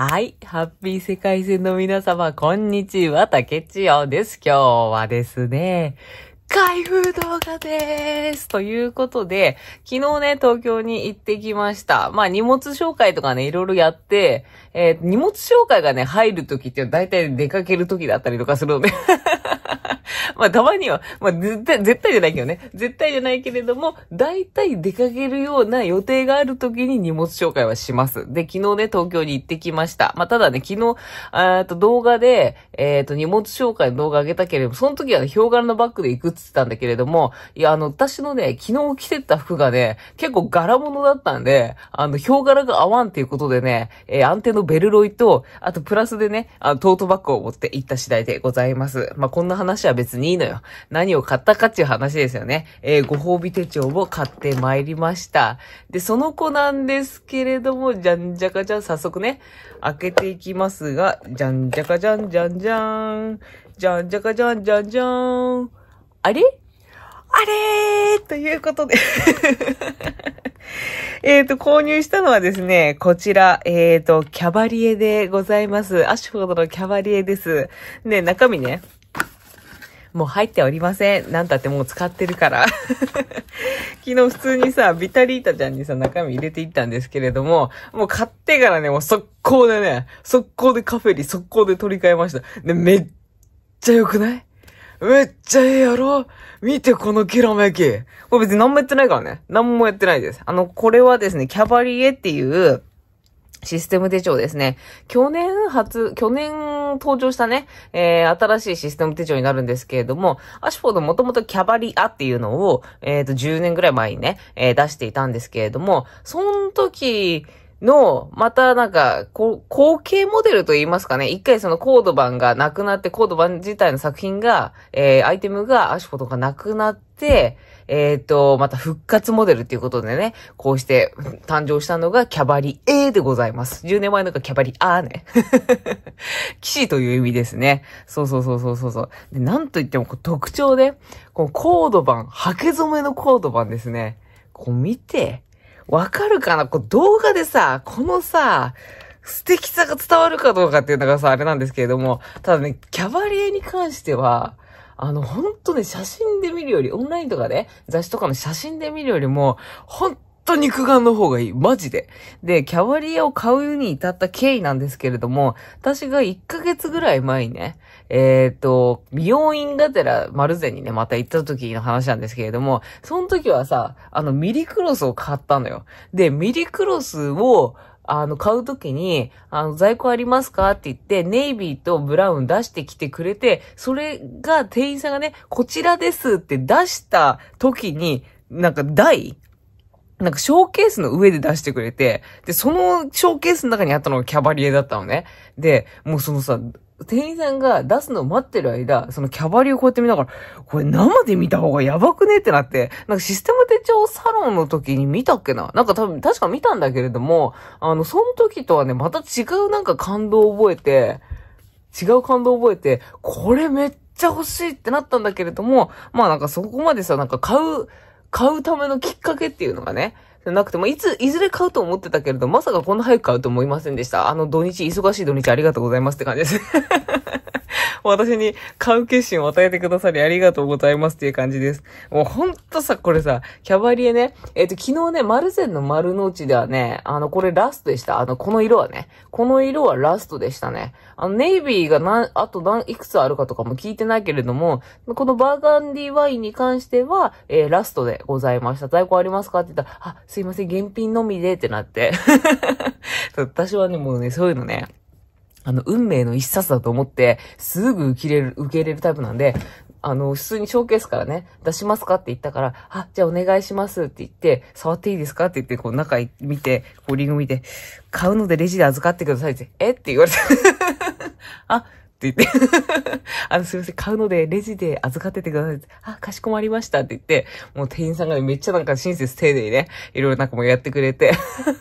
はい。ハッピー世界線の皆様、こんにちは。竹千代です。今日はですね、開封動画です。ということで、昨日ね、東京に行ってきました。まあ、荷物紹介とかね、いろいろやって、えー、荷物紹介がね、入るときってい大体出かけるときだったりとかするので まあ、たまには、まあ、絶対、絶対じゃないけどね。絶対じゃないけれども、大体出かけるような予定がある時に荷物紹介はします。で、昨日ね、東京に行ってきました。まあ、ただね、昨日、えっと、動画で、えっ、ー、と、荷物紹介の動画上げたけれども、その時はね、ヒョウ柄のバッグで行くってたんだけれども、いや、あの、私のね、昨日着てた服がね、結構柄物だったんで、あの、表柄が合わんっていうことでね、えー、安定のベルロイと、あとプラスでね、あの、トートバッグを持って行った次第でございます。まあ、こんな話は別にいいのよ。何を買ったかっていう話ですよね。えー、ご褒美手帳を買って参りました。で、その子なんですけれども、じゃんじゃかじゃん、早速ね、開けていきますが、じゃんじゃかじゃんじゃんじゃーん。じゃんじゃかじゃんじゃんじゃーん。あれーということで えっと、購入したのはですね、こちら、えっ、ー、と、キャバリエでございます。アッシュフォードのキャバリエです。ね、中身ね、もう入っておりません。なんたってもう使ってるから。昨日普通にさ、ビタリータちゃんにさ、中身入れていったんですけれども、もう買ってからね、もう速攻でね、速攻でカフェに速攻で取り替えました。で、めっちゃ良くないめっちゃええやろ見てこのきらめき。これ別に何もやってないからね。何もやってないです。あの、これはですね、キャバリエっていう、システム手帳ですね。去年初、去年登場したね、えー、新しいシステム手帳になるんですけれども、アシュフォードもともとキャバリアっていうのを、えっ、ー、と、10年ぐらい前にね、えー、出していたんですけれども、その時、の、またなんか、こう、後継モデルと言いますかね。一回そのコード版がなくなって、コード版自体の作品が、えー、アイテムが、アシコとかなくなって、えっ、ー、と、また復活モデルっていうことでね、こうして誕生したのがキャバリ A でございます。10年前のがキャバリ A ーね。騎士という意味ですね。そうそうそうそうそうで、なんといっても特徴で、このコード版、ハケ染めのコード版ですね。こう見て、わかるかなこう動画でさ、このさ、素敵さが伝わるかどうかっていうのがさ、あれなんですけれども、ただね、キャバリエに関しては、あの、ほんとね、写真で見るより、オンラインとかね、雑誌とかの写真で見るよりも、ほんと肉眼の方がいい。マジで。で、キャバリアを買うに至った経緯なんですけれども、私が1ヶ月ぐらい前にね、えっ、ー、と、美容院がてら丸善にね、また行った時の話なんですけれども、その時はさ、あの、ミリクロスを買ったのよ。で、ミリクロスを、あの、買うときに、あの、在庫ありますかって言って、ネイビーとブラウン出してきてくれて、それが店員さんがね、こちらですって出した時に、なんか台なんかショーケースの上で出してくれて、で、そのショーケースの中にあったのがキャバリエだったのね。で、もうそのさ、店員さんが出すのを待ってる間、そのキャバリエをこうやって見ながら、これ生で見た方がやばくねってなって、なんかシステム手帳サロンの時に見たっけななんか多分、確か見たんだけれども、あの、その時とはね、また違うなんか感動を覚えて、違う感動を覚えて、これめっちゃ欲しいってなったんだけれども、まあなんかそこまでさ、なんか買う、買うためのきっかけっていうのがね、なくても、いつ、いずれ買うと思ってたけれど、まさかこんな早く買うと思いませんでした。あの土日、忙しい土日ありがとうございますって感じです 私に買う決心を与えてくださりありがとうございますっていう感じです。もうほんとさ、これさ、キャバリエね、えっ、ー、と、昨日ね、マルゼンの丸の内ではね、あの、これラストでした。あの、この色はね、この色はラストでしたね。あの、ネイビーが何、あと何、いくつあるかとかも聞いてないけれども、このバーガンディワインに関しては、えー、ラストでございました。在庫ありますかって言ったら、あ、すいません、現品のみでってなって。私はね、もうね、そういうのね、あの、運命の一冊だと思って、すぐ受け入れる、受け入れるタイプなんで、あの、普通にショーケースからね、出しますかって言ったから、あ、じゃあお願いしますって言って、触っていいですかって言って、こう中見て、こうリング見て、買うのでレジで預かってくださいって、えって言われてあ、って言って あの、すいません、買うので、レジで預かっててください。あ、かしこまりましたって言って、もう店員さんがめっちゃなんか親切丁寧にね、いろいろなんかもやってくれて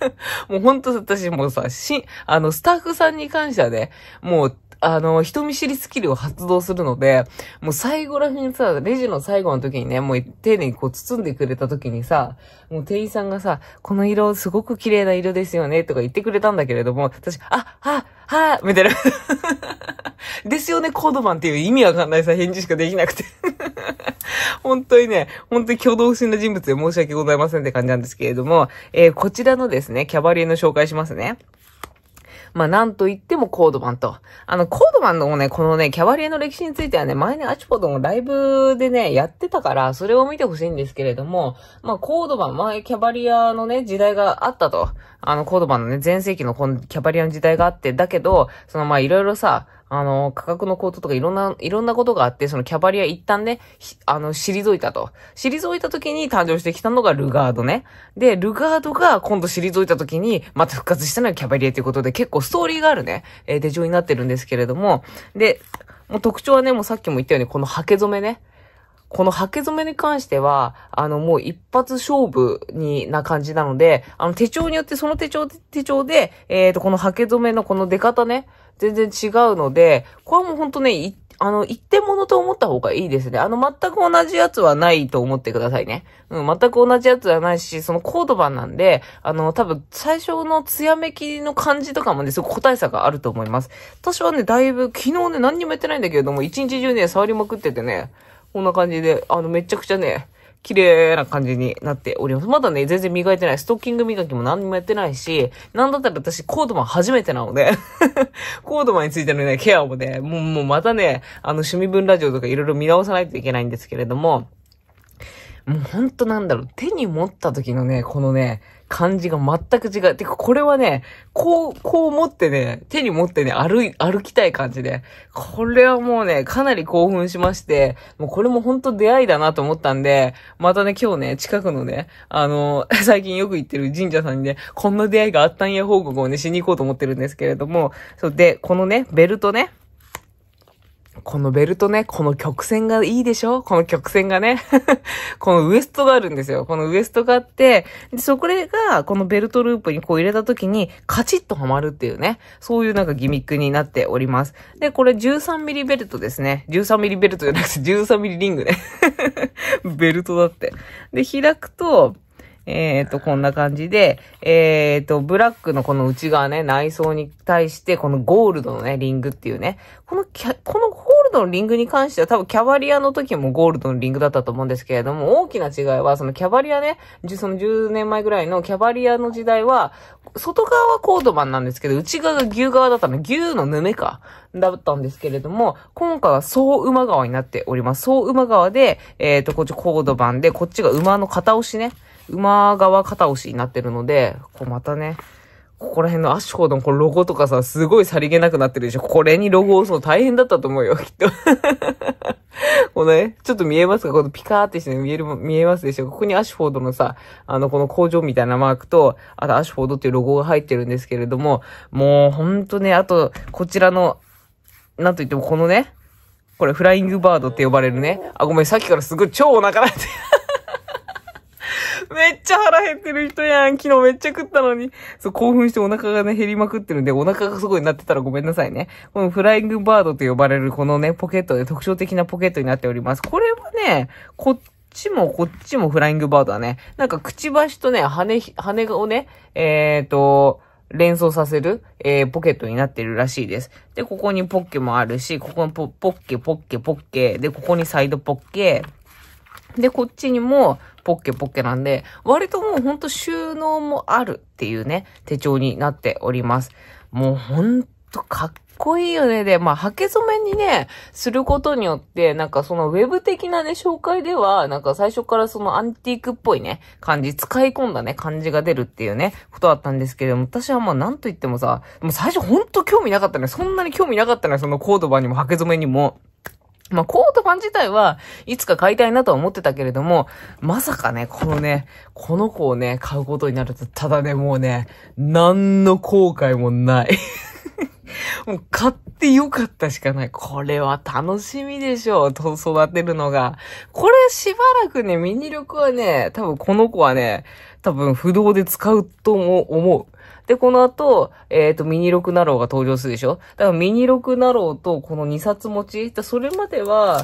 もうほんと私もうさ、し、あの、スタッフさんに関してはね、もうあの、人見知りスキルを発動するので、もう最後らへんさ、レジの最後の時にね、もう丁寧にこう包んでくれた時にさ、もう店員さんがさ、この色すごく綺麗な色ですよね、とか言ってくれたんだけれども、私、あ、は、は、みたいな。ですよね、コードマンっていう意味わかんないさ、返事しかできなくて 本当にね、本当に挙動不審な人物で申し訳ございませんって感じなんですけれども、えー、こちらのですね、キャバリエの紹介しますね。まあ、なんといってもコードマンと。あの、コードマンのね、このね、キャバリエの歴史についてはね、前ね、アチュポドのライブでね、やってたから、それを見てほしいんですけれども、まあ、コードマン、前、キャバリアのね、時代があったと。あの、コードマンのね、前世紀のこのキャバリアの時代があって、だけど、その、まいろいろさ、あの、価格の高騰とかいろんな、いろんなことがあって、そのキャバリア一旦ね、あの、退いたと。退いた時に誕生してきたのがルガードね。で、ルガードが今度退いた時に、また復活したのがキャバリアということで、結構ストーリーがあるね、えー、手帳になってるんですけれども、で、もう特徴はね、もうさっきも言ったように、このハケ染めね。このハケ染めに関しては、あの、もう一発勝負に、な感じなので、あの、手帳によって、その手帳、手帳で、えっ、ー、と、このハケ染めのこの出方ね、全然違うので、これも本ほんとね、あの、一点物と思った方がいいですね。あの、全く同じやつはないと思ってくださいね。うん、全く同じやつはないし、そのコード版なんで、あの、多分、最初の艶めきの感じとかもね、すごい個体差があると思います。私はね、だいぶ、昨日ね、何にもやってないんだけれども、一日中ね、触りまくっててね、こんな感じで、あの、めちゃくちゃね、綺麗な感じになっております。まだね、全然磨いてない。ストッキング磨きも何にもやってないし、なんだったら私、コードマン初めてなので コードマンについてのね、ケアもね、もう、もうまたね、あの、趣味分ラジオとかいろいろ見直さないといけないんですけれども、もうほんとなんだろう、手に持った時のね、このね、感じが全く違う。てか、これはね、こう、こう持ってね、手に持ってね、歩い、歩きたい感じで、これはもうね、かなり興奮しまして、もうこれも本当出会いだなと思ったんで、またね、今日ね、近くのね、あの、最近よく行ってる神社さんにね、こんな出会いがあったんや報告をね、しに行こうと思ってるんですけれども、そうで、このね、ベルトね、このベルトね、この曲線がいいでしょこの曲線がね。このウエストがあるんですよ。このウエストがあって、で、そこが、このベルトループにこう入れた時に、カチッとはまるっていうね。そういうなんかギミックになっております。で、これ13ミリベルトですね。13ミリベルトじゃなくて13ミリリングね。ベルトだって。で、開くと、えっ、ー、と、こんな感じで、えっ、ー、と、ブラックのこの内側ね、内装に対して、このゴールドのね、リングっていうね、このキャ、このゴールドのリングに関しては多分キャバリアの時もゴールドのリングだったと思うんですけれども、大きな違いは、そのキャバリアね、その10年前ぐらいのキャバリアの時代は、外側はコードマンなんですけど、内側が牛側だったの、牛のぬめか、だったんですけれども、今回は総馬側になっております。総馬側で、えっ、ー、と、こっちコードマンで、こっちが馬の片押しね。馬側片押しになってるので、こうまたね、ここら辺のアッシュフォードのこのロゴとかさ、すごいさりげなくなってるでしょ。これにロゴを押すの大変だったと思うよ、きっと。このね、ちょっと見えますかこのピカーってして見える、見えますでしょここにアッシュフォードのさ、あの、この工場みたいなマークと、あとアッシュフォードっていうロゴが入ってるんですけれども、もうほんとね、あと、こちらの、なんといってもこのね、これフライングバードって呼ばれるね。あ、ごめん、さっきからすごい超お腹なって。めっちゃ腹減ってる人やん。昨日めっちゃ食ったのに。そう、興奮してお腹がね、減りまくってるんで、お腹がすごいなってたらごめんなさいね。このフライングバードと呼ばれるこのね、ポケットで特徴的なポケットになっております。これはね、こっちもこっちもフライングバードはね、なんかくちばしとね、羽、羽をね、えーと、連想させる、えー、ポケットになってるらしいです。で、ここにポッケもあるし、ここにポポッケ、ポッケ、ポッケ、で、ここにサイドポッケ、で、こっちにも、ポッケポッケなんで、割ともうほんと収納もあるっていうね、手帳になっております。もうほんとかっこいいよね。で、まあ、はけ染めにね、することによって、なんかそのウェブ的なね、紹介では、なんか最初からそのアンティークっぽいね、感じ、使い込んだね、感じが出るっていうね、ことだったんですけれども、私はまあ、なんと言ってもさ、もう最初ほんと興味なかったね。そんなに興味なかったね、そのコードバにもはけ染めにも。まあ、コートパン自体はいつか買いたいなとは思ってたけれども、まさかね、このね、この子をね、買うことになると、ただね、もうね、何の後悔もない もう買ってよかったしかない。これは楽しみでしょう。と育てるのが。これしばらくね、ミニ力はね、多分この子はね、多分不動で使うとも思う。で、この後、えっ、ー、と、ミニクナローが登場するでしょだからミニクナローとこの2冊持ちだそれまでは、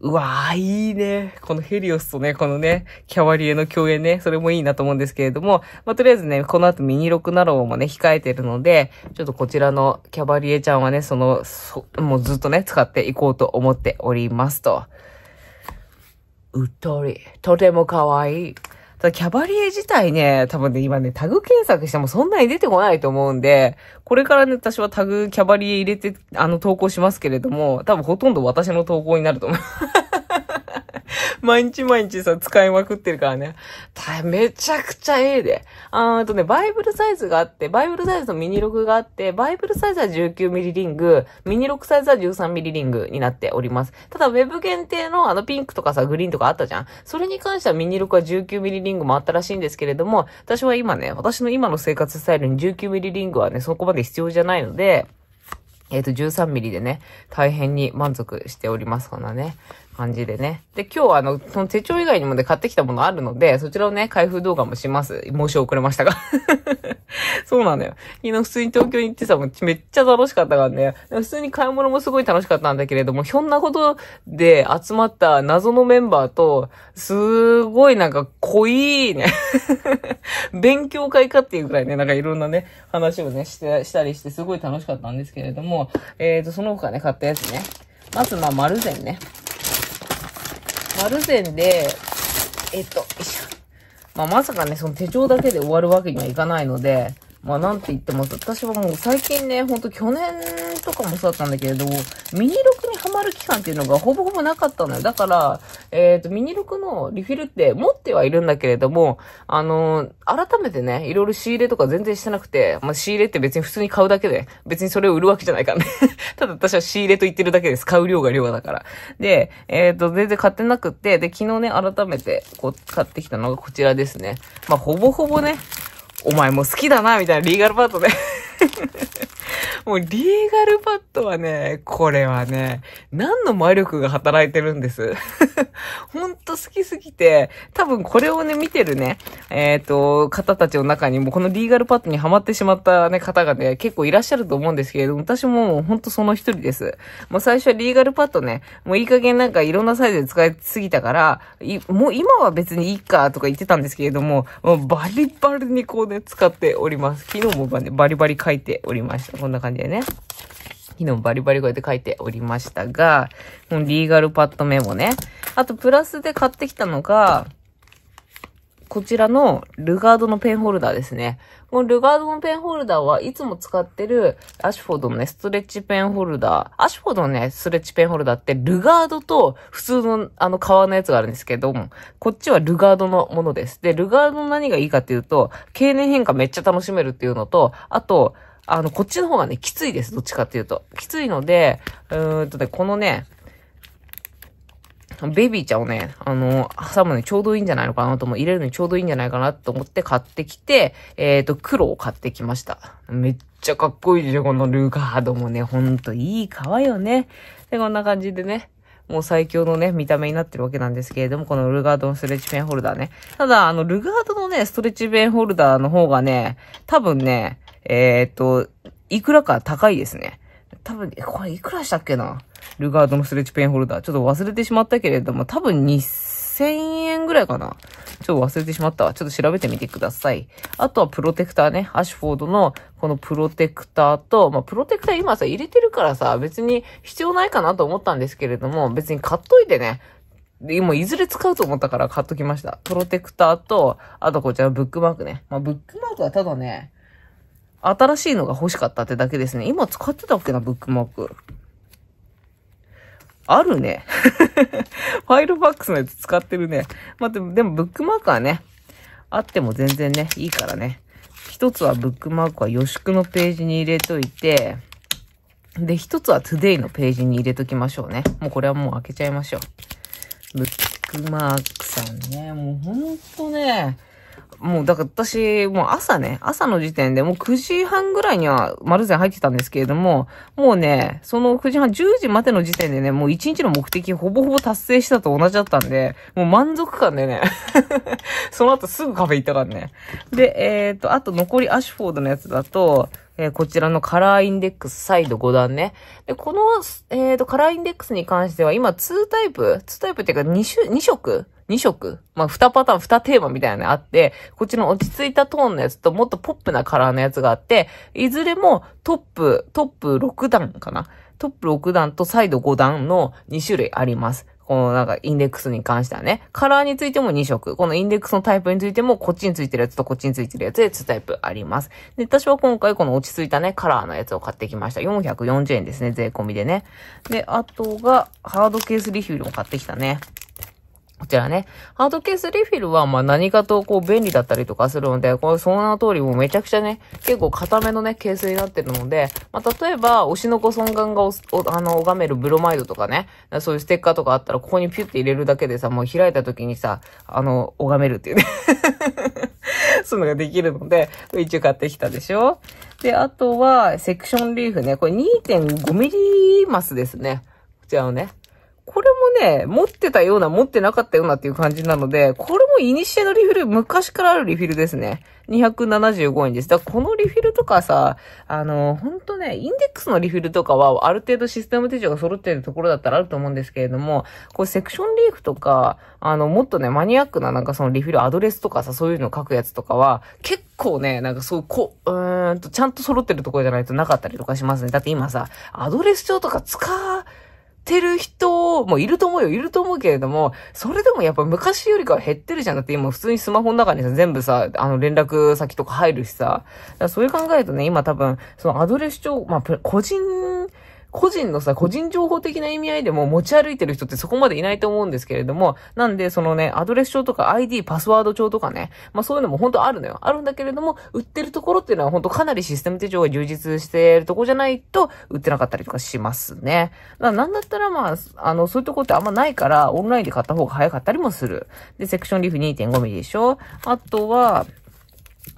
うわー、いいね。このヘリオスとね、このね、キャワリエの共演ね、それもいいなと思うんですけれども、まあ、とりあえずね、この後ミニロクナローもね、控えてるので、ちょっとこちらのキャバリエちゃんはね、その、そもうずっとね、使っていこうと思っておりますと。うっとり、とても可愛い。ただキャバリエ自体ね、多分ね、今ね、タグ検索してもそんなに出てこないと思うんで、これからね、私はタグキャバリエ入れて、あの、投稿しますけれども、多分ほとんど私の投稿になると思う。毎日毎日さ、使いまくってるからね。めちゃくちゃええで。あーとね、バイブルサイズがあって、バイブルサイズのミニログがあって、バイブルサイズは19ミリリング、ミニログサイズは13ミリリングになっております。ただ、ウェブ限定のあのピンクとかさ、グリーンとかあったじゃんそれに関してはミニログは19ミリリングもあったらしいんですけれども、私は今ね、私の今の生活スタイルに19ミリリングはね、そこまで必要じゃないので、えっ、ー、と、13ミリでね、大変に満足しておりますからね。感じでね。で、今日はあの、その手帳以外にもね、買ってきたものあるので、そちらをね、開封動画もします。申し遅れましたが。そうなんだよ。昨日普通に東京に行ってさ、もめっちゃ楽しかったからね。普通に買い物もすごい楽しかったんだけれども、ひょんなことで集まった謎のメンバーと、すごいなんか濃いね 勉強会かっていうくらいね、なんかいろんなね、話をね、して、したりして、すごい楽しかったんですけれども、えー、と、その他ね、買ったやつね。まず、まあ、丸善ね。マルで、えっと、まあ、まさかね、その手帳だけで終わるわけにはいかないので、まあ、なんて言っても、私はもう最近ね、ほんと去年とかもそうだったんだけれど、ミニロハマる期間っていうのがほぼほぼなかったのよ。だから、えっ、ー、と、ミニ6のリフィルって持ってはいるんだけれども、あのー、改めてね、いろいろ仕入れとか全然してなくて、まあ、仕入れって別に普通に買うだけで、別にそれを売るわけじゃないからね。ただ私は仕入れと言ってるだけです。買う量が量だから。で、えっ、ー、と、全然買ってなくて、で、昨日ね、改めて、こう、買ってきたのがこちらですね。まあ、ほぼほぼね、お前も好きだな、みたいなリーガルパートで、もうリーガルパッドはね、これはね、何の魔力が働いてるんです。ほんと好きすぎて、多分これをね、見てるね、えっ、ー、と、方たちの中にも、このリーガルパッドにハマってしまったね、方がね、結構いらっしゃると思うんですけれども、私もほんとその一人です。もう最初はリーガルパッドね、もういい加減なんかいろんなサイズで使いすぎたから、もう今は別にいいかとか言ってたんですけれども、もうバリバリにこうね、使っております。昨日もバリバリ書いておりました。こんな感じでね。昨日バリバリこうやって書いておりましたが、このリーガルパッドメモね。あと、プラスで買ってきたのが、こちらのルガードのペンホルダーですね。このルガードのペンホルダーはいつも使ってるアシュフォードのね、ストレッチペンホルダー。アシュフォードのね、ストレッチペンホルダーってルガードと普通のあの革のやつがあるんですけども、こっちはルガードのものです。で、ルガードの何がいいかっていうと、経年変化めっちゃ楽しめるっていうのと、あと、あの、こっちの方がね、きついです。どっちかっていうと。きついので、うーんとね、このね、ベビーちゃんをね、あの、挟むのにちょうどいいんじゃないのかなと思う、入れるのにちょうどいいんじゃないかなと思って買ってきて、えっ、ー、と、黒を買ってきました。めっちゃかっこいいでしょ、このルーガードもね、ほんといい革よね。で、こんな感じでね、もう最強のね、見た目になってるわけなんですけれども、このルガードのストレッチペンホルダーね。ただ、あの、ルガードのね、ストレッチペンホルダーの方がね、多分ね、えっ、と、いくらか高いですね。多分、これいくらしたっけなルガードのスレッチペンホルダー。ちょっと忘れてしまったけれども、多分2000円ぐらいかな。ちょっと忘れてしまったわ。ちょっと調べてみてください。あとはプロテクターね。アシュフォードのこのプロテクターと、まあ、プロテクター今さ、入れてるからさ、別に必要ないかなと思ったんですけれども、別に買っといてね。で、もいずれ使うと思ったから買っときました。プロテクターと、あとこちらブックマークね。まあ、ブックマークはただね、新しいのが欲しかったってだけですね。今使ってたっけな、ブックマーク。あるね。ファイルファックスのやつ使ってるね。まあ、でも、でもブックマークはね、あっても全然ね、いいからね。一つはブックマークは予宿のページに入れといて、で、一つは today のページに入れときましょうね。もうこれはもう開けちゃいましょう。ブックマークさんね、もうほんとね、もうだから私、もう朝ね、朝の時点でもう9時半ぐらいには丸善入ってたんですけれども、もうね、その9時半、10時までの時点でね、もう1日の目的ほぼほぼ達成したと同じだったんで、もう満足感でね その後すぐカフェ行ったからね。で、えっ、ー、と、あと残りアシュフォードのやつだと、えー、こちらのカラーインデックスサイド5段ね。で、この、えっ、ー、と、カラーインデックスに関しては今2タイプ、2タイプっていうか2種、2色2色まあ、2パターン、2テーマみたいなのあって、こっちの落ち着いたトーンのやつともっとポップなカラーのやつがあって、いずれもトップ、トップ6段かなトップ6段とサイド5段の2種類あります。このなんかインデックスに関してはね、カラーについても2色、このインデックスのタイプについても、こっちについてるやつとこっちについてるやつで2タイプあります。で、私は今回この落ち着いたね、カラーのやつを買ってきました。440円ですね、税込みでね。で、あとが、ハードケースリフィルも買ってきたね。こちらね、ハードケースリフィルは、まあ何かとこう便利だったりとかするので、これその名の通りもうめちゃくちゃね、結構固めのね、ケースになってるので、まあ例えば、推しの子尊顔がお、あの、拝めるブロマイドとかね、そういうステッカーとかあったら、ここにピュって入れるだけでさ、もう開いた時にさ、あの、拝めるっていうね そういうのができるので、一応買ってきたでしょで、あとは、セクションリーフね、これ2.5ミリマスですね。こちらのね。これもね、持ってたような、持ってなかったようなっていう感じなので、これもイニシエのリフィル、昔からあるリフィルですね。275円です。だからこのリフィルとかさ、あの、ほんとね、インデックスのリフィルとかは、ある程度システム手帳が揃ってるところだったらあると思うんですけれども、こうセクションリーフとか、あの、もっとね、マニアックななんかそのリフィルアドレスとかさ、そういうの書くやつとかは、結構ね、なんかそう、こう、うーんと、ちゃんと揃ってるところじゃないとなかったりとかしますね。だって今さ、アドレス帳とか使う、ってる人もいると思うよ。いると思うけれども、それでもやっぱ昔よりかは減ってるじゃなくて、今普通にスマホの中にさ、全部さ、あの連絡先とか入るしさ。そういう考えるとね、今多分、そのアドレス帳、まあ、個人個人のさ、個人情報的な意味合いでも持ち歩いてる人ってそこまでいないと思うんですけれども、なんで、そのね、アドレス帳とか ID、パスワード帳とかね、まあそういうのも本当あるのよ。あるんだけれども、売ってるところっていうのは本当かなりシステム手帳が充実しているとこじゃないと、売ってなかったりとかしますね。なんだったらまあ、あの、そういうとこってあんまないから、オンラインで買った方が早かったりもする。で、セクションリーフ 2.5mm でしょあとは、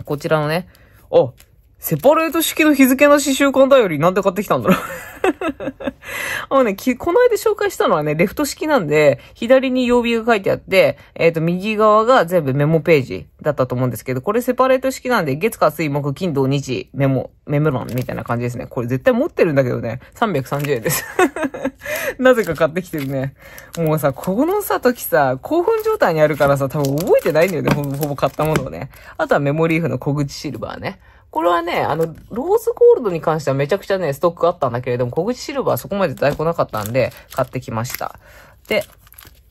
こちらのね、あ、セパレート式の日付の刺繍缶だよりなんで買ってきたんだろうも うね、この間紹介したのはね、レフト式なんで、左に曜日が書いてあって、えっ、ー、と、右側が全部メモページだったと思うんですけど、これセパレート式なんで、月火水木金土日メモ、メモ欄みたいな感じですね。これ絶対持ってるんだけどね、330円です なぜか買ってきてるね。もうさ、このさ、時さ、興奮状態にあるからさ、多分覚えてないんだよね、ほぼほぼ買ったものをね。あとはメモリーフの小口シルバーね。これはね、あの、ローズゴールドに関してはめちゃくちゃね、ストックあったんだけれども、小口シルバーそこまで在庫なかったんで、買ってきました。で、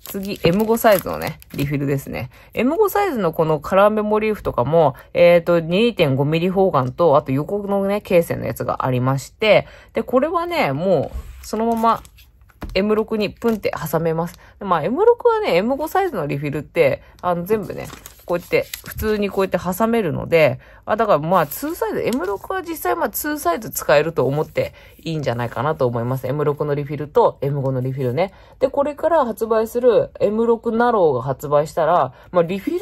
次、M5 サイズのね、リフィルですね。M5 サイズのこのカラーメモリーフとかも、えっ、ー、と、2.5ミリ方眼と、あと横のね、罫線のやつがありまして、で、これはね、もう、そのまま M6 にプンって挟めます。まあ、M6 はね、M5 サイズのリフィルって、あの、全部ね、こうやって、普通にこうやって挟めるので、あだからまあ2サイズ、M6 は実際まあ2サイズ使えると思っていいんじゃないかなと思います。M6 のリフィルと M5 のリフィルね。で、これから発売する M6 ナローが発売したら、まあリフィル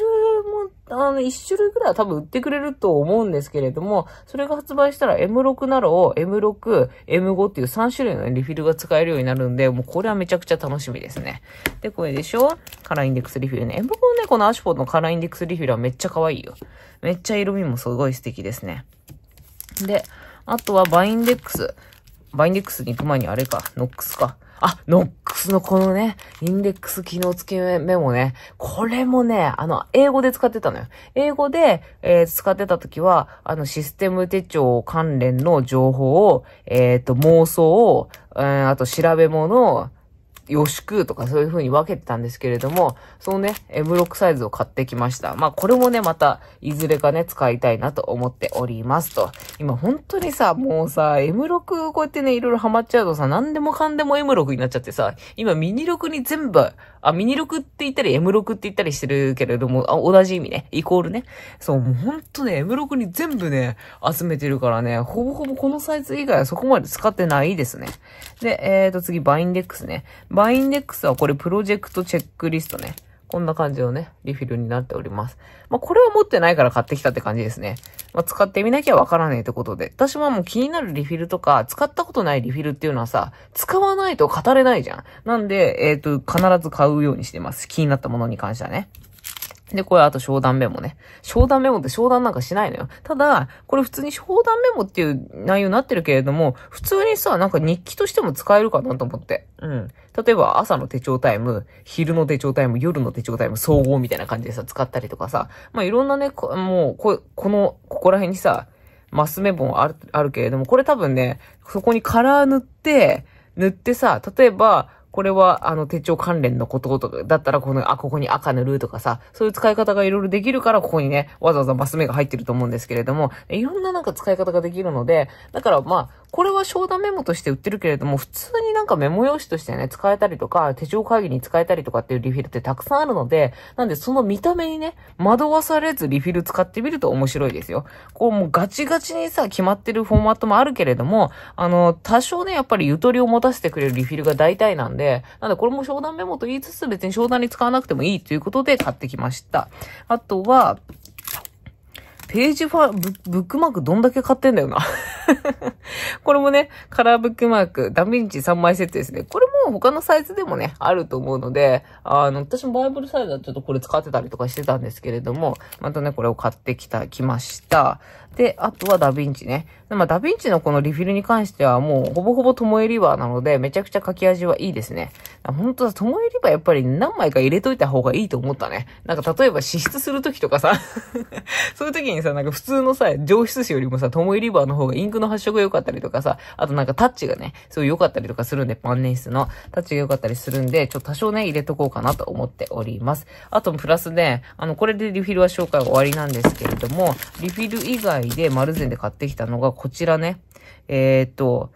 もあの、1種類ぐらいは多分売ってくれると思うんですけれども、それが発売したら M6 なら M6、M5 っていう3種類の、リフィルが使えるようになるんで、もうこれはめちゃくちゃ楽しみですね。で、これでしょカラーインデックスリフィルね。M5 ね、このアシュートのカラーインデックスリフィルはめっちゃ可愛いよ。めっちゃ色味もすごい素敵ですね。で、あとはバインデックス。バインデックスに行く前にあれか、ノックスか。あ、ノックスのこのね、インデックス機能付きメモね、これもね、あの、英語で使ってたのよ。英語で、えー、使ってた時は、あの、システム手帳関連の情報を、えっ、ー、と、妄想を、うん、あと、調べ物、予くとかそういう風に分けてたんですけれども、そのね、M6 サイズを買ってきました。まあこれもね、また、いずれかね、使いたいなと思っておりますと。今本当にさ、もうさ、M6 こうやってね、いろいろハマっちゃうとさ、何でもかんでも M6 になっちゃってさ、今ミニ6に全部あ、ミニ6って言ったり M6 って言ったりしてるけれども、あ、同じ意味ね。イコールね。そう、もうほんとね、M6 に全部ね、集めてるからね、ほぼほぼこのサイズ以外はそこまで使ってないですね。で、えーと、次、バインデックスね。バインデックスはこれプロジェクトチェックリストね。こんな感じのね、リフィルになっております。まあ、これは持ってないから買ってきたって感じですね。まあ、使ってみなきゃわからないってことで。私はもう気になるリフィルとか、使ったことないリフィルっていうのはさ、使わないと語れないじゃん。なんで、えっ、ー、と、必ず買うようにしてます。気になったものに関してはね。で、これあと商談メモね。商談メモって商談なんかしないのよ。ただ、これ普通に商談メモっていう内容になってるけれども、普通にさ、なんか日記としても使えるかなと思って。うん。例えば朝の手帳タイム、昼の手帳タイム、夜の手帳タイム、総合みたいな感じでさ、使ったりとかさ、まあ、いろんなね、もう、こ、この、ここら辺にさ、マスメモある、あるけれども、これ多分ね、そこにカラー塗って、塗ってさ、例えば、これは、あの、手帳関連のこととか、だったら、この、あ、ここに赤塗るとかさ、そういう使い方がいろいろできるから、ここにね、わざわざマス目が入ってると思うんですけれども、いろんななんか使い方ができるので、だから、まあ、これは商談メモとして売ってるけれども、普通になんかメモ用紙としてね、使えたりとか、手帳会議に使えたりとかっていうリフィルってたくさんあるので、なんでその見た目にね、惑わされずリフィル使ってみると面白いですよ。こうもうガチガチにさ、決まってるフォーマットもあるけれども、あの、多少ね、やっぱりゆとりを持たせてくれるリフィルが大体なんで、なんでこれも商談メモと言いつつ別に商談に使わなくてもいいということで買ってきました。あとは、ページファブ、ブックマークどんだけ買ってんだよなこれもね、カラーブックマーク、ダヴィンチ3枚セットですね。これも他のサイズでもね、あると思うので、あの、私もバイブルサイズはちょっとこれ使ってたりとかしてたんですけれども、またね、これを買ってきた、きました。で、あとはダヴィンチね。まあ、ダヴィンチのこのリフィルに関してはもうほぼほぼトモエリバーなので、めちゃくちゃ書き味はいいですね。本当だ、トモエリバーやっぱり何枚か入れといた方がいいと思ったね。なんか例えば支出するときとかさ そういう時にさ、なんか普通のさ、上質紙よりもさ、トモエリバーの方がインクの発色が良かったりとかさ、あとなんかタッチがね、すごい良かったりとかするんで、万年筆のタッチが良かったりするんで、ちょっと多少ね、入れとこうかなと思っております。あと、プラスね、あの、これでリフィルは紹介終わりなんですけれども、リフィル以外で丸善で買ってきたのがこちらね、えっ、ー、と、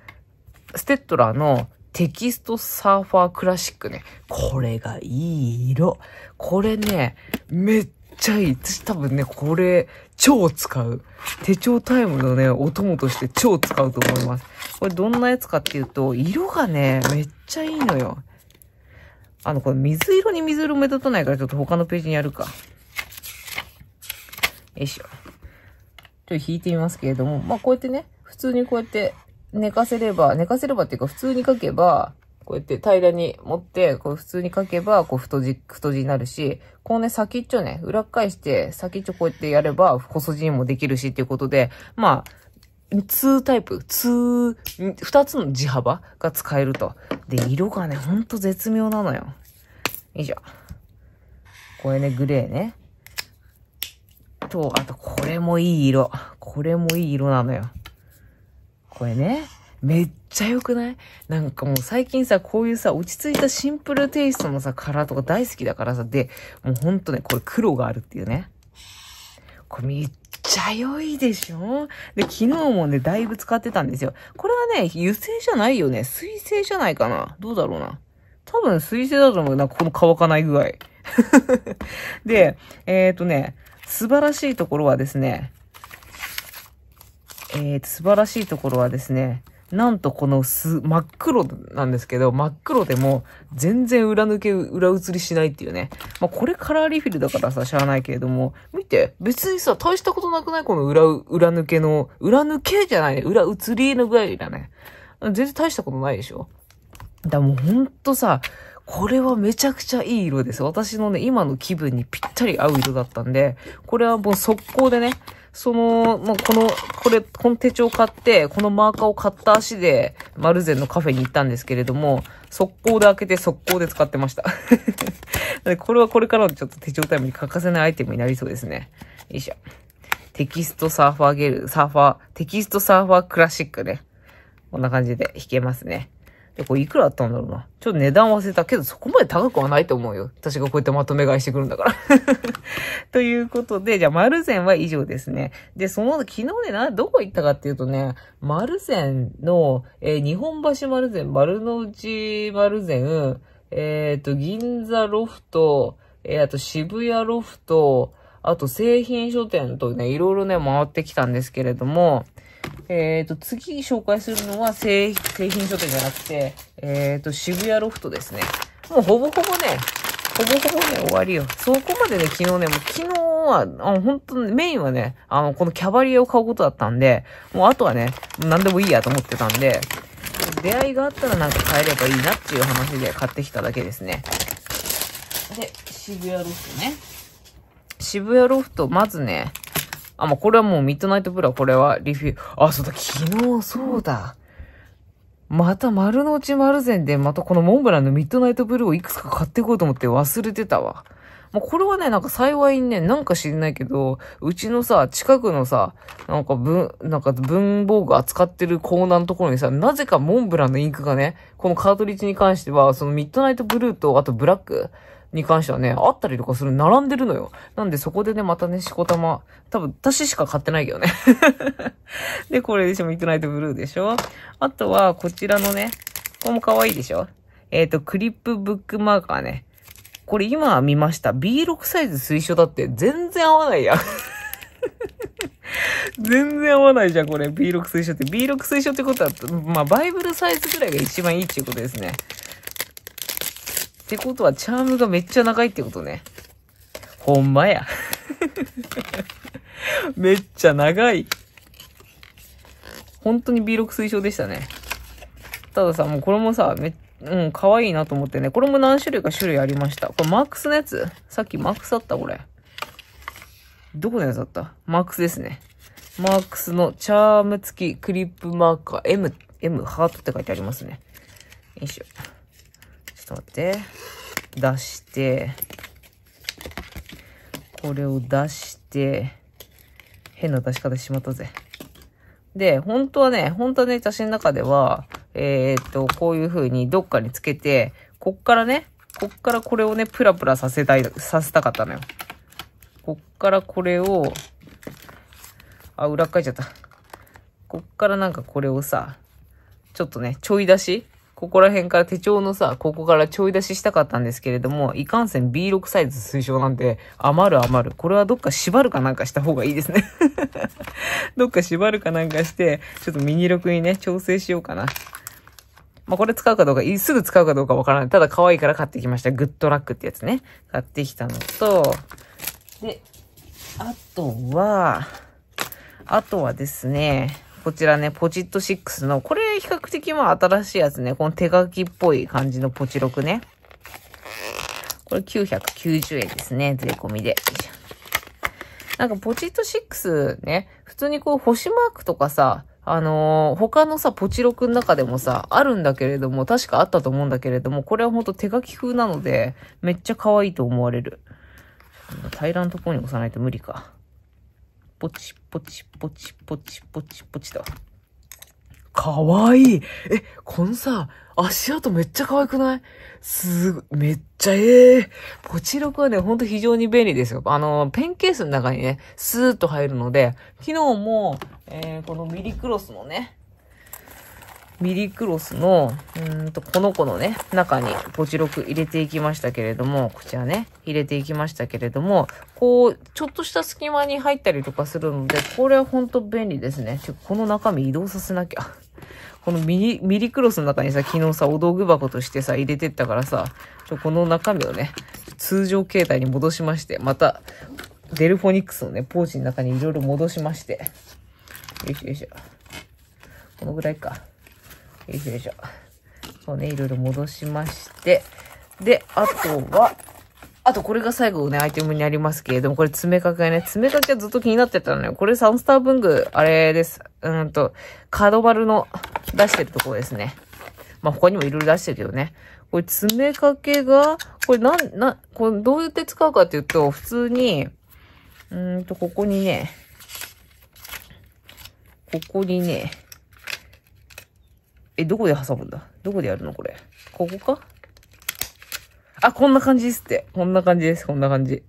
ステッドラーのテキストサーファークラシックね。これがいい色。これね、めっちゃいい。私多分ね、これ、超使う。手帳タイムのね、お供として超使うと思います。これどんなやつかっていうと、色がね、めっちゃいいのよ。あの、これ水色に水色目立たないからちょっと他のページにやるか。よいしょ。ちょっと引いてみますけれども、まあ、こうやってね、普通にこうやって寝かせれば、寝かせればっていうか普通に書けば、こうやって平らに持って、こう普通に書けば、こう太字、太字になるし、こうね、先っちょね、裏返して、先っちょこうやってやれば、細字にもできるしっていうことで、まあ、2タイプ、2、2つの字幅が使えると。で、色がね、ほんと絶妙なのよ。よいしょ。これね、グレーね。と、あと、これもいい色。これもいい色なのよ。これね。めっちゃ良くないなんかもう最近さ、こういうさ、落ち着いたシンプルテイストのさ、カラーとか大好きだからさ、で、もうほんとね、これ黒があるっていうね。これめっちゃ良いでしょで、昨日もね、だいぶ使ってたんですよ。これはね、油性じゃないよね。水性じゃないかなどうだろうな。多分水性だと思う。なんかこの乾かない具合。で、えっ、ー、とね、素晴らしいところはですね、えー、素晴らしいところはですね、なんとこのす、真っ黒なんですけど、真っ黒でも全然裏抜け、裏写りしないっていうね。まあ、これカラーリフィルだからさ、知らないけれども、見て、別にさ、大したことなくないこの裏、裏抜けの、裏抜けじゃないね。裏写りのぐらいだね。全然大したことないでしょ。だもうほんとさ、これはめちゃくちゃいい色です。私のね、今の気分にぴったり合う色だったんで、これはもう速攻でね、その、もうこの、これ、この手帳買って、このマーカーを買った足で、マルゼンのカフェに行ったんですけれども、速攻で開けて速攻で使ってました。これはこれからのちょっと手帳タイムに欠かせないアイテムになりそうですね。よいしょ。テキストサーファーゲル、サーファー、テキストサーファークラシックね。こんな感じで弾けますね。で、これいくらあったんだろうな。ちょっと値段忘れたけど、そこまで高くはないと思うよ。私がこうやってまとめ買いしてくるんだから ということで、じゃあ、丸善は以上ですね。で、その、昨日ね、どこ行ったかっていうとね、丸善の、えー、日本橋丸善、丸の内丸善、えっ、ー、と、銀座ロフト、えー、あと渋谷ロフト、あと製品書店とね、いろいろね、回ってきたんですけれども、えっ、ー、と、次紹介するのは製品書店じゃなくて、えっ、ー、と、渋谷ロフトですね。もうほぼほぼね、ほぼほぼね、終わりよ。そこまでね、昨日ね、もう昨日は、あの、本当メインはね、あの、このキャバリアを買うことだったんで、もうあとはね、何でもいいやと思ってたんで、出会いがあったらなんか買えればいいなっていう話で買ってきただけですね。で、渋谷ロフトね。渋谷ロフト、まずね、あ、まあ、これはもうミッドナイトブラ、これはリフィ、あ、そうだ、昨日、そうだ。また丸の内丸善で、またこのモンブランのミッドナイトブルーをいくつか買っていこうと思って忘れてたわ。まあ、これはね、なんか幸いにね、なんか知んないけど、うちのさ、近くのさ、なんか文、なんか文房具扱ってるコーナーのところにさ、なぜかモンブランのインクがね、このカートリッジに関しては、そのミッドナイトブルーと、あとブラック、に関してはね、あったりとかする、並んでるのよ。なんでそこでね、またね、しこたま、多分私しか買ってないけどね で、これでしょ、ミッドナイトブルーでしょ。あとは、こちらのね、これも可愛いでしょ。えっ、ー、と、クリップブックマーカーね。これ今見ました。B6 サイズ推奨だって全然合わないやん 全然合わないじゃん、これ。B6 推奨って。B6 推奨ってことは、まあ、バイブルサイズぐらいが一番いいっていうことですね。ってことは、チャームがめっちゃ長いってことね。ほんまや。めっちゃ長い。本当に B6 推奨でしたね。たださ、もうこれもさ、め、うん、可愛いなと思ってね。これも何種類か種類ありました。これマックスのやつさっきマックスあったこれ。どこのやつだったマックスですね。マークスのチャーム付きクリップマーカー M、M ハートって書いてありますね。よいしょ。と待って。出して、これを出して、変な出し方しまったぜ。で、本当はね、本当はね、私の中では、えー、っと、こういう風にどっかにつけて、こっからね、こっからこれをね、プラプラさせたい、させたかったのよ。こっからこれを、あ、裏返っちゃった。こっからなんかこれをさ、ちょっとね、ちょい出しここら辺から手帳のさ、ここからちょい出ししたかったんですけれども、いかんせん B6 サイズ推奨なんで、余る余る。これはどっか縛るかなんかした方がいいですね どっか縛るかなんかして、ちょっとミニ6にね、調整しようかな。まあ、これ使うかどうか、すぐ使うかどうかわからない。ただ可愛いから買ってきました。グッドラックってやつね。買ってきたのと、で、あとは、あとはですね、こちらね、ポチット6の、これ比較的まあ新しいやつね、この手書きっぽい感じのポチ6ね。これ990円ですね、税込みで。なんかポチット6ね、普通にこう星マークとかさ、あのー、他のさ、ポチロクの中でもさ、あるんだけれども、確かあったと思うんだけれども、これはほんと手書き風なので、めっちゃ可愛いと思われる。平らなところに押さないと無理か。ポチポチポチポチポチポチと。かわいいえ、このさ、足跡めっちゃ可愛くないすぐ、めっちゃええー、ポチロクはね、ほんと非常に便利ですよ。あの、ペンケースの中にね、スーッと入るので、昨日も、えー、このミリクロスのね、ミリクロスの、うんと、この子のね、中にポチロク入れていきましたけれども、こちらね、入れていきましたけれども、こう、ちょっとした隙間に入ったりとかするので、これはほんと便利ですね。この中身移動させなきゃ。このミリ、ミリクロスの中にさ、昨日さ、お道具箱としてさ、入れてったからさ、ちょこの中身をね、通常形態に戻しまして、また、デルフォニックスのね、ポーチの中にいろいろ戻しまして、よいしょよいしょ。このぐらいか。よいしょよいしょ。そうね、いろいろ戻しまして。で、あとは、あとこれが最後ね、アイテムにありますけれども、これ詰めかけね、詰めけけずっと気になってたのよ。これサンスター文具、あれです。うんと、カードバルの出してるところですね。まあ、他にもいろいろ出してるけどね。これ詰めかけが、これなん、な、これどうやって使うかっていうと、普通に、うんと、ここにね、ここにね、え、どこで挟むんだどこでやるのこれ。ここかあ、こんな感じですって。こんな感じです。こんな感じ。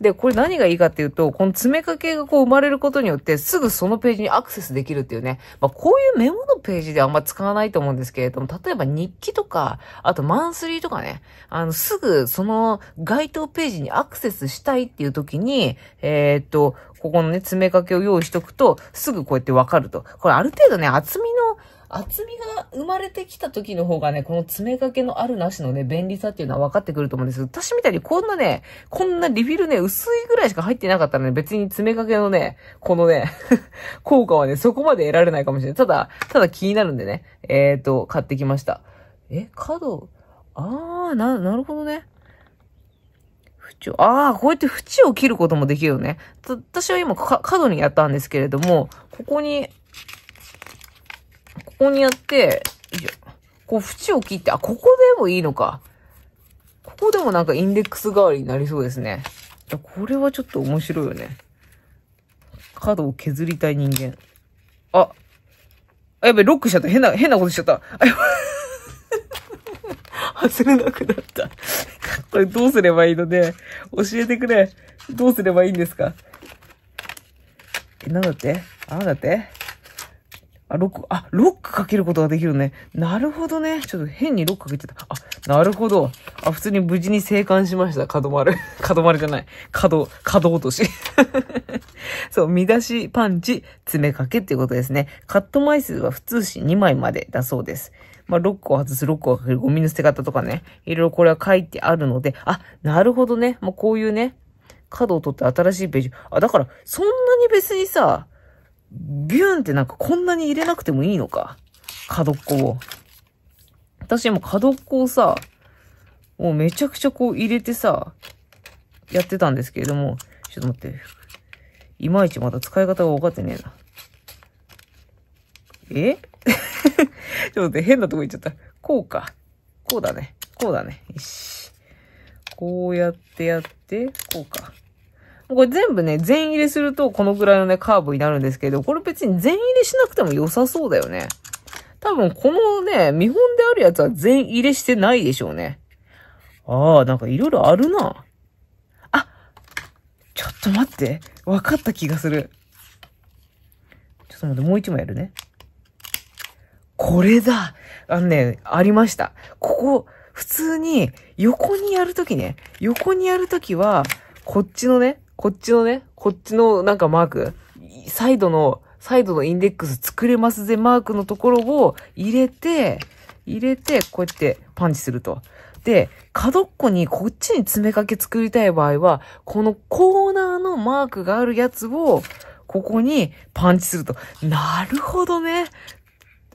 で、これ何がいいかっていうと、この詰め掛けがこう生まれることによって、すぐそのページにアクセスできるっていうね。まあ、こういうメモのページではあんま使わないと思うんですけれども、例えば日記とか、あとマンスリーとかね、あの、すぐその該当ページにアクセスしたいっていう時に、えー、っと、ここのね、詰め掛けを用意しとくと、すぐこうやってわかると。これある程度ね、厚みの、厚みが生まれてきた時の方がね、この爪掛けのあるなしのね、便利さっていうのは分かってくると思うんです私みたいにこんなね、こんなリフィルね、薄いぐらいしか入ってなかったらね、別に爪掛けのね、このね 効果はね、そこまで得られないかもしれない。ただ、ただ気になるんでね、えーと、買ってきました。え、角、あー、な、なるほどね。縁を、ああ、こうやって縁を切ることもできるよね。私は今角にやったんですけれども、ここに、ここにやって、いいこう縁を切って、あ、ここでもいいのか。ここでもなんかインデックス代わりになりそうですね。これはちょっと面白いよね。角を削りたい人間。あ、あやべ、ロックしちゃった。変な、変なことしちゃった。あ、や外れなくなった。これどうすればいいので、ね、教えてくれ。どうすればいいんですかえ、なんだってあ、なんだってあ、ロック、あ、ロックかけることができるね。なるほどね。ちょっと変にロックかけてた。あ、なるほど。あ、普通に無事に生還しました。角丸。角丸じゃない。角、角落とし。そう、見出し、パンチ、詰めかけっていうことですね。カット枚数は普通紙2枚までだそうです。まあ、ロックを外す、ロックをかける、ゴミの捨て方とかね。いろいろこれは書いてあるので、あ、なるほどね。もうこういうね、角を取って新しいページ。あ、だから、そんなに別にさ、ビューンってなんかこんなに入れなくてもいいのか。角っこを。私今角っこをさ、もうめちゃくちゃこう入れてさ、やってたんですけれども、ちょっと待って。いまいちまだ使い方が分かってねえな。え ちょっと待って、変なとこ行っちゃった。こうか。こうだね。こうだね。よし。こうやってやって、こうか。これ全部ね、全入れするとこのぐらいのね、カーブになるんですけど、これ別に全入れしなくても良さそうだよね。多分このね、見本であるやつは全入れしてないでしょうね。ああ、なんか色々あるな。あ、ちょっと待って。分かった気がする。ちょっと待って、もう一枚やるね。これだあのね、ありました。ここ、普通に横にやるときね、横にやるときは、こっちのね、こっちのね、こっちのなんかマーク、サイドの、サイドのインデックス作れますぜマークのところを入れて、入れて、こうやってパンチすると。で、角っこにこっちに詰めかけ作りたい場合は、このコーナーのマークがあるやつを、ここにパンチすると。なるほどね。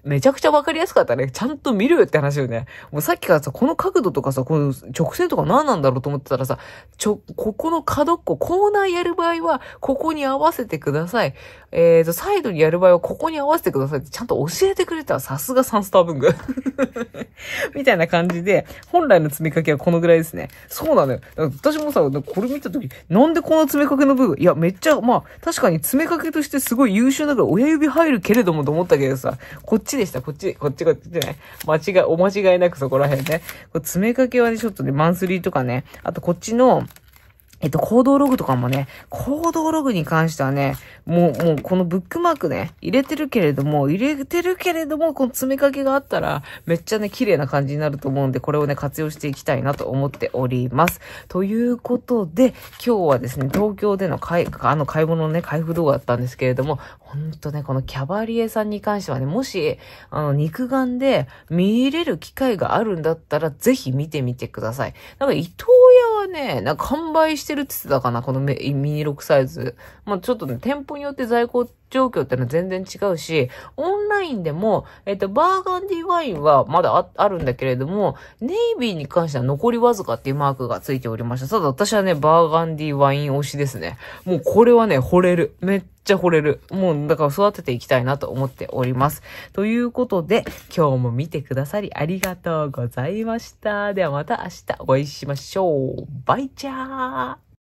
めちゃくちゃわかりやすかったね。ちゃんと見るよって話よね。もうさっきからさ、この角度とかさ、この直線とか何なんだろうと思ってたらさ、ちょ、ここの角っこ、コーナーやる場合は、ここに合わせてください。ええー、と、サイドにやる場合はここに合わせてくださいってちゃんと教えてくれたらさすがサンスター文具 みたいな感じで、本来の詰めかけはこのぐらいですね。そうなのよ。私もさ、これ見たとき、なんでこの詰めかけの部分、いや、めっちゃ、まあ、確かに詰めかけとしてすごい優秀だから親指入るけれどもと思ったけどさ、こっちでした、こっち、こっち、こっちね。間違い、お間違いなくそこら辺ね。これ詰めかけはね、ちょっとね、マンスリーとかね、あとこっちの、えっと、行動ログとかもね、行動ログに関してはね、もう、もう、このブックマークね、入れてるけれども、入れてるけれども、この詰めかけがあったら、めっちゃね、綺麗な感じになると思うんで、これをね、活用していきたいなと思っております。ということで、今日はですね、東京での買い、あの、買い物のね、開封動画だったんですけれども、ほんとね、このキャバリエさんに関してはね、もし、あの、肉眼で見れる機会があるんだったら、ぜひ見てみてください。なんか、伊東屋はね、なんか完売してしてるって言ってたかなこのミニ6サイズ。まあ、ちょっとね、店舗によって在庫状況ってのは全然違うし、オンラインでも、えっ、と、バーガンディワインはまだああるんだけれども、ネイビーに関しては残りわずかっていうマークがついておりました。ただ私はね、バーガンディワイン推しですね。もうこれはね、惚れる。めっちゃ惚れる。もうだから育てていきたいなと思っております。ということで、今日も見てくださりありがとうございました。ではまた明日お会いしましょう。バイチャー